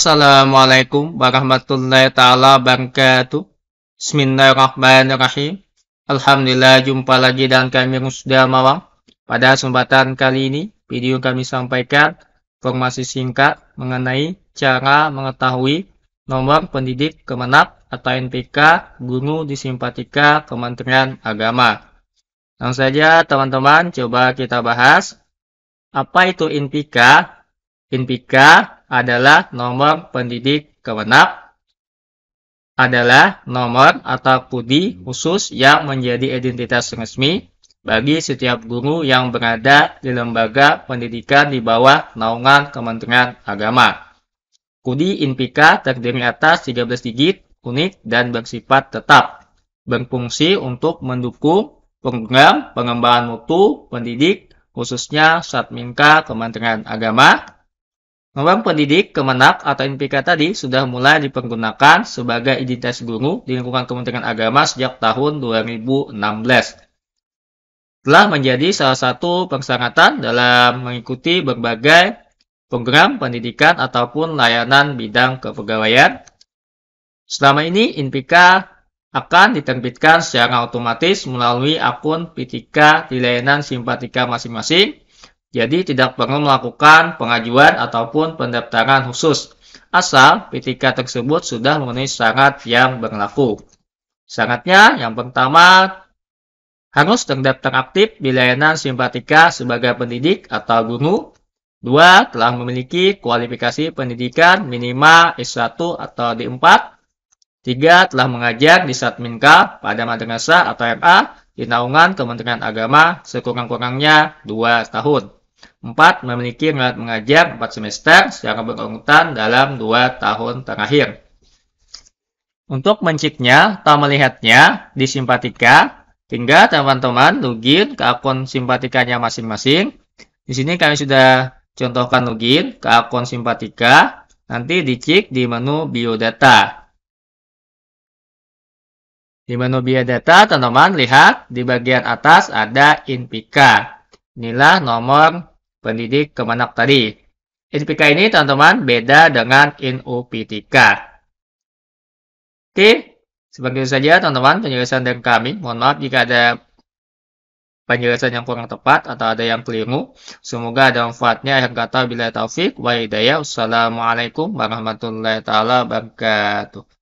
Assalamualaikum warahmatullahi taala wabarakatuh. Bismillahirrahmanirrahim. Alhamdulillah jumpa lagi dan kami sudah Mawang. Pada kesempatan kali ini, video kami sampaikan informasi singkat mengenai cara mengetahui nomor pendidik kemenak atau NPK guru di simpatika Kementerian Agama. Langsung saja teman-teman coba kita bahas apa itu NPK. NPK adalah nomor pendidik kewenang adalah nomor atau kudi khusus yang menjadi identitas resmi bagi setiap guru yang berada di lembaga pendidikan di bawah naungan Kementerian Agama. Kudi Inpika terdiri atas 13 digit, unik, dan bersifat tetap. Berfungsi untuk mendukung program pengembangan mutu pendidik khususnya Satminka Kementerian Agama Ruang pendidik, kemenak, atau NPK tadi sudah mulai dipergunakan sebagai identitas guru di lingkungan Kementerian Agama sejak tahun 2016 telah menjadi salah satu persyaratan dalam mengikuti berbagai program pendidikan ataupun layanan bidang kepegawaian. Selama ini, NPK akan diterbitkan secara otomatis melalui akun PTK di layanan simpatika masing-masing jadi tidak perlu melakukan pengajuan ataupun pendaftaran khusus asal p tersebut sudah memenuhi syarat yang berlaku. Syaratnya yang pertama harus terdaftar aktif di layanan simpatika sebagai pendidik atau guru. Dua, telah memiliki kualifikasi pendidikan minimal S1 atau D4. Tiga, telah mengajar di Satminka pada madrasah atau MA di naungan Kementerian Agama sekurang-kurangnya 2 tahun. 4. Memiliki minat mengajar 4 semester secara berurutan dalam 2 tahun terakhir. Untuk menciknya atau melihatnya di simpatika, hingga teman-teman login ke akun simpatikanya masing-masing. Di sini kami sudah contohkan login ke akun simpatika, nanti dicek di menu biodata. Di menu biodata, teman-teman lihat di bagian atas ada INPK. Inilah nomor pendidik kemenak tadi. NPK ini teman-teman beda dengan NUPTK. Oke, sebagian saja teman-teman penjelasan dari kami. Mohon maaf jika ada penjelasan yang kurang tepat atau ada yang keliru. Semoga ada manfaatnya. Yang kata bila taufik wa hidayah. Wassalamualaikum warahmatullahi wabarakatuh.